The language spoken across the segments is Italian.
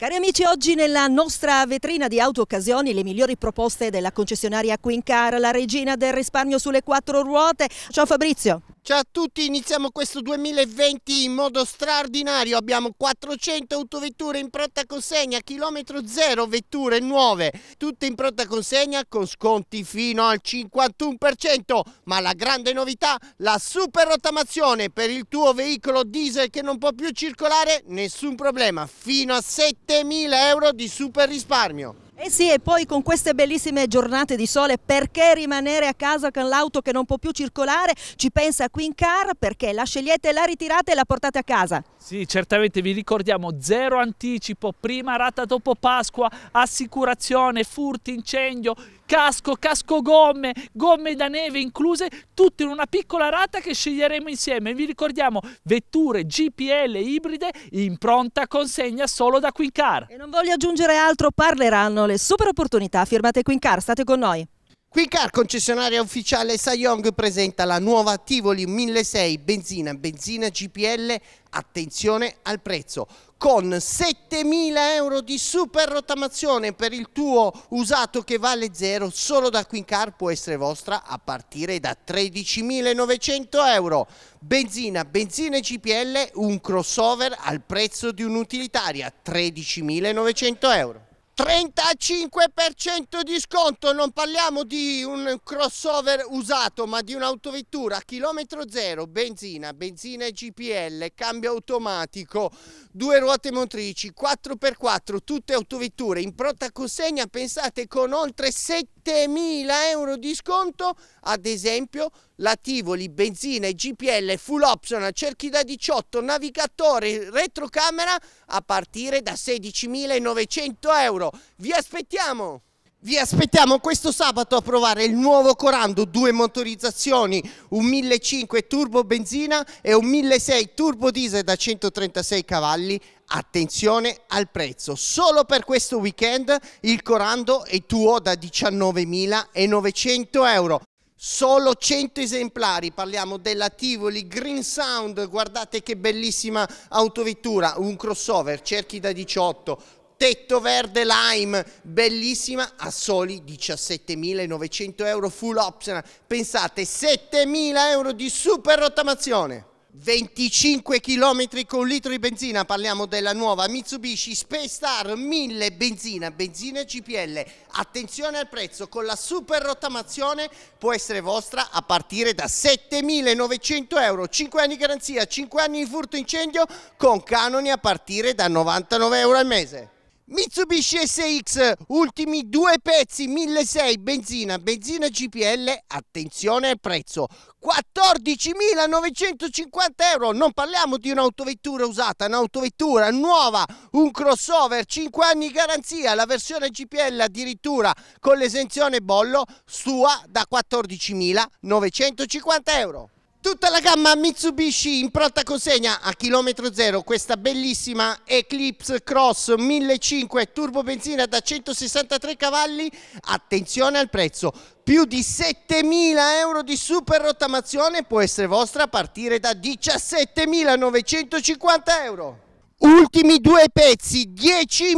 Cari amici, oggi nella nostra vetrina di auto occasioni le migliori proposte della concessionaria Queen Car, la regina del risparmio sulle quattro ruote. Ciao Fabrizio. Ciao a tutti, iniziamo questo 2020 in modo straordinario, abbiamo 400 autovetture in pronta consegna, chilometro zero, vetture nuove, tutte in pronta consegna con sconti fino al 51%, ma la grande novità, la super rotamazione per il tuo veicolo diesel che non può più circolare, nessun problema, fino a 7 7.000 euro di super risparmio. Eh sì, e poi con queste bellissime giornate di sole, perché rimanere a casa con l'auto che non può più circolare? Ci pensa Car, perché la scegliete, la ritirate e la portate a casa. Sì, certamente vi ricordiamo zero anticipo, prima rata dopo Pasqua, assicurazione, furti, incendio, casco, casco gomme, gomme da neve incluse, tutto in una piccola rata che sceglieremo insieme. Vi ricordiamo vetture GPL ibride in pronta consegna solo da Quincar. E non voglio aggiungere altro, parleranno le super opportunità. Firmate Quincar, state con noi. Quicar, concessionaria ufficiale Sayong, presenta la nuova Tivoli 1600 benzina, benzina GPL, attenzione al prezzo, con 7.000 euro di super rottamazione per il tuo usato che vale zero, solo da Quincar può essere vostra a partire da 13.900 euro. Benzina, benzina GPL, un crossover al prezzo di un'utilitaria, 13.900 euro. 35% di sconto, non parliamo di un crossover usato ma di un'autovettura chilometro zero, benzina, benzina e GPL, cambio automatico, due ruote motrici, 4x4, tutte autovetture in pronta consegna pensate con oltre 7.000 euro di sconto ad esempio la Tivoli, benzina e GPL full option cerchi da 18, navigatore, retrocamera a partire da 16.900 euro. Vi aspettiamo! Vi aspettiamo questo sabato a provare il nuovo Corando, due motorizzazioni, un 1.500 turbo benzina e un 1.600 turbo diesel da 136 cavalli. Attenzione al prezzo, solo per questo weekend il Corando è tuo da 19.900 euro. Solo 100 esemplari, parliamo della Tivoli Green Sound, guardate che bellissima autovettura, un crossover, cerchi da 18, tetto verde lime, bellissima, a soli 17.900 euro full optional, pensate 7.000 euro di super rottamazione. 25 km con litro di benzina, parliamo della nuova Mitsubishi Space Star 1000 benzina, benzina e CPL. Attenzione al prezzo, con la super rottamazione può essere vostra a partire da 7.900 euro, 5 anni garanzia, 5 anni di furto incendio con canoni a partire da 99 euro al mese. Mitsubishi SX, ultimi due pezzi, 1.600, benzina, benzina CPL, attenzione al prezzo, 14.950 euro. Non parliamo di un'autovettura usata, un'autovettura nuova, un crossover, 5 anni garanzia, la versione GPL addirittura con l'esenzione bollo sua da 14.950 euro tutta la gamma Mitsubishi in pronta consegna a chilometro zero questa bellissima Eclipse Cross 1500 turbo benzina da 163 cavalli attenzione al prezzo più di 7.000 euro di super rottamazione può essere vostra a partire da 17.950 euro Ultimi due pezzi, 10.000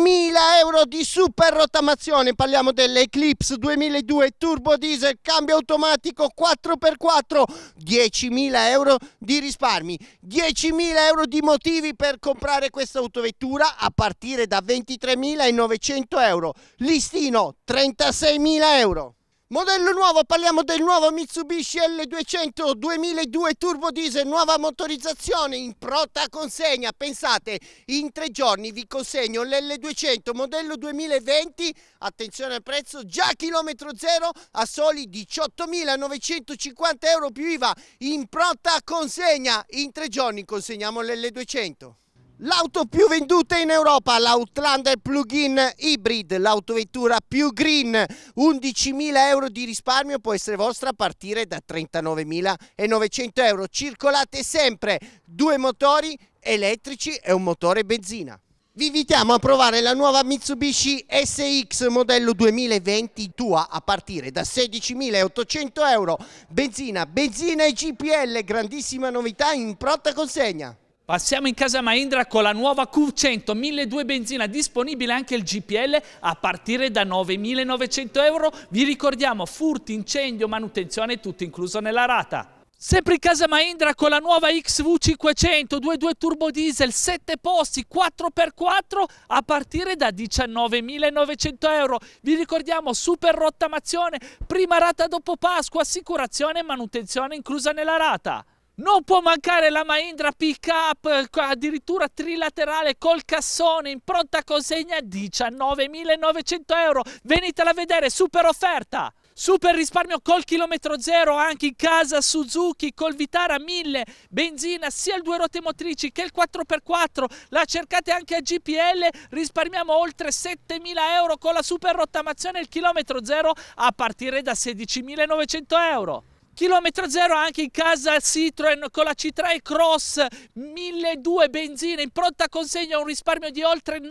euro di super rotamazione, parliamo dell'Eclipse 2002 turbo diesel, cambio automatico 4x4, 10.000 euro di risparmi, 10.000 euro di motivi per comprare questa autovettura a partire da 23.900 euro, listino 36.000 euro. Modello nuovo, parliamo del nuovo Mitsubishi L200 2002 Turbo Diesel, nuova motorizzazione in pronta consegna. Pensate, in tre giorni vi consegno l'L200 modello 2020, attenzione al prezzo, già chilometro zero a soli 18.950 euro più IVA in pronta consegna. In tre giorni consegniamo l'L200. L'auto più venduta in Europa, l'Outlander plug-in hybrid, l'autovettura più green, 11.000 euro di risparmio può essere vostra a partire da 39.900 euro. Circolate sempre, due motori elettrici e un motore benzina. Vi invitiamo a provare la nuova Mitsubishi SX modello 2020 tua a partire da 16.800 euro, benzina, benzina e GPL, grandissima novità in pronta consegna. Passiamo in casa Mahindra con la nuova Q100 1.200 benzina, disponibile anche il GPL a partire da 9.900 euro. Vi ricordiamo furti, incendio, manutenzione, tutto incluso nella rata. Sempre in casa Mahindra con la nuova XV500 2.2 turbo diesel 7 posti 4x4 a partire da 19.900 euro. Vi ricordiamo super rottamazione, prima rata dopo Pasqua, assicurazione e manutenzione inclusa nella rata. Non può mancare la Mahindra pick up, addirittura trilaterale col cassone in pronta consegna 19.900 euro. Venitela a vedere, super offerta! Super risparmio col chilometro zero anche in casa Suzuki col Vitara 1000, benzina sia il due ruote motrici che il 4x4, la cercate anche a GPL, risparmiamo oltre 7.000 euro con la super rottamazione il chilometro zero a partire da 16.900 euro. Chilometro zero anche in casa Citroen con la C3 Cross 1200 benzina in pronta consegna un risparmio di oltre 9.000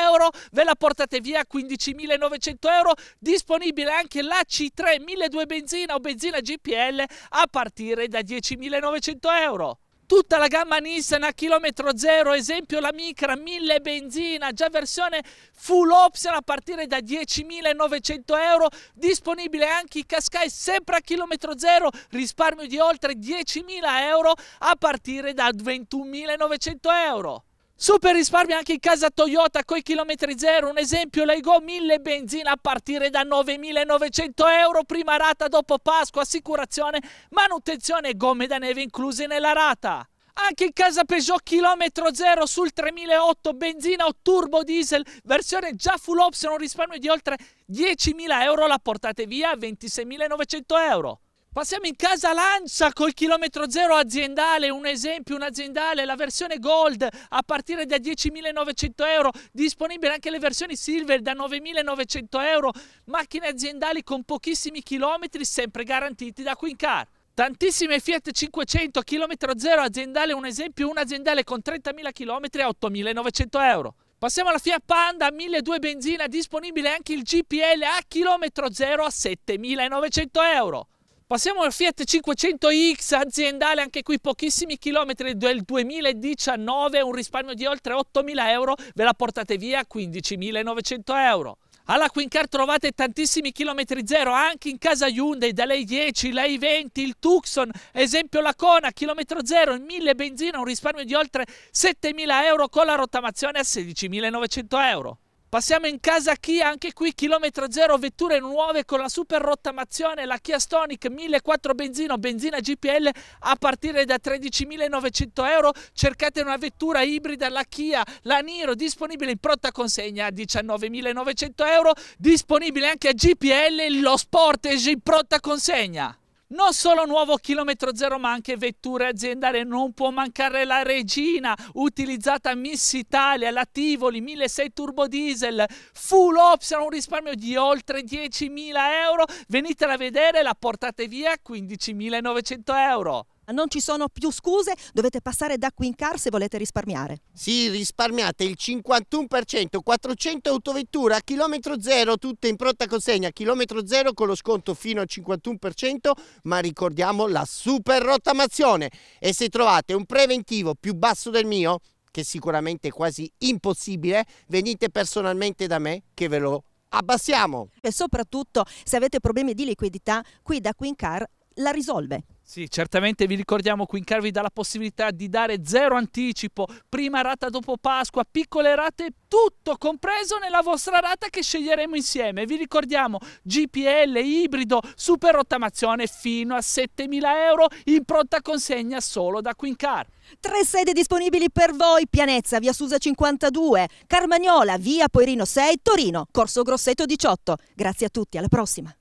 euro, ve la portate via 15.900 euro, disponibile anche la C3 1200 benzina o benzina GPL a partire da 10.900 euro tutta la gamma Nissan a chilometro zero, esempio la Micra 1000 benzina, già versione full option a partire da 10.900 euro, disponibile anche i Cascai sempre a chilometro zero, risparmio di oltre 10.000 euro a partire da 21.900 euro. Super risparmio anche in casa Toyota con i chilometri zero, un esempio l'Aigo 1000 benzina a partire da 9.900 euro, prima rata dopo Pasqua, assicurazione, manutenzione e gomme da neve incluse nella rata. Anche in casa Peugeot chilometro zero sul 3008 benzina o turbo diesel, versione già full option, un risparmio di oltre 10.000 euro la portate via a 26.900 euro. Passiamo in casa Lancia col chilometro zero aziendale, un esempio, un aziendale, la versione Gold a partire da 10.900 euro, disponibile anche le versioni Silver da 9.900 euro, macchine aziendali con pochissimi chilometri sempre garantiti da Quincar. Tantissime Fiat 500, chilometro zero aziendale, un esempio, un aziendale con 30.000 km a 8.900 euro. Passiamo alla Fiat Panda 1.200 benzina, disponibile anche il GPL a chilometro zero a 7.900 euro. Passiamo al Fiat 500X aziendale, anche qui pochissimi chilometri del 2019, un risparmio di oltre 8.000 euro, ve la portate via 15.900 euro. Alla Quincar trovate tantissimi chilometri zero anche in casa Hyundai, da lei 10, lei 20, il Tucson, esempio la Kona, chilometro zero, 1000 benzina, un risparmio di oltre 7.000 euro con la rottamazione a 16.900 euro. Passiamo in casa Kia, anche qui chilometro zero, vetture nuove con la super rottamazione, la Kia Stonic 1.400 benzina, benzina GPL a partire da 13.900 euro. Cercate una vettura ibrida, la Kia, la Niro, disponibile in pronta consegna a 19.900 euro. Disponibile anche a GPL, lo Sportage in pronta consegna. Non solo nuovo chilometro zero, ma anche vetture aziendali. Non può mancare la Regina, utilizzata Miss Italia, la Tivoli 1.6 turbo diesel, full option, un risparmio di oltre 10.000 euro. Venitela a vedere, la portate via 15.900 euro. Non ci sono più scuse, dovete passare da qui in car se volete risparmiare. Sì, risparmiate il 51%, 400 autovetture a chilometro zero, tutte in pronta consegna, chilometro zero con lo sconto fino al 51%, ma ricordiamo la super rottamazione. E se trovate un preventivo più basso del mio, che sicuramente è quasi impossibile, venite personalmente da me che ve lo abbassiamo. E soprattutto se avete problemi di liquidità, qui da Quincar la risolve. Sì, certamente vi ricordiamo Quincar vi dà la possibilità di dare zero anticipo, prima rata dopo Pasqua, piccole rate, tutto compreso nella vostra rata che sceglieremo insieme. Vi ricordiamo GPL, ibrido, super rottamazione fino a 7.000 euro in pronta consegna solo da Quincar. Tre sede disponibili per voi, Pianezza, via Susa 52, Carmagnola, via Poirino 6, Torino, Corso Grosseto 18. Grazie a tutti, alla prossima.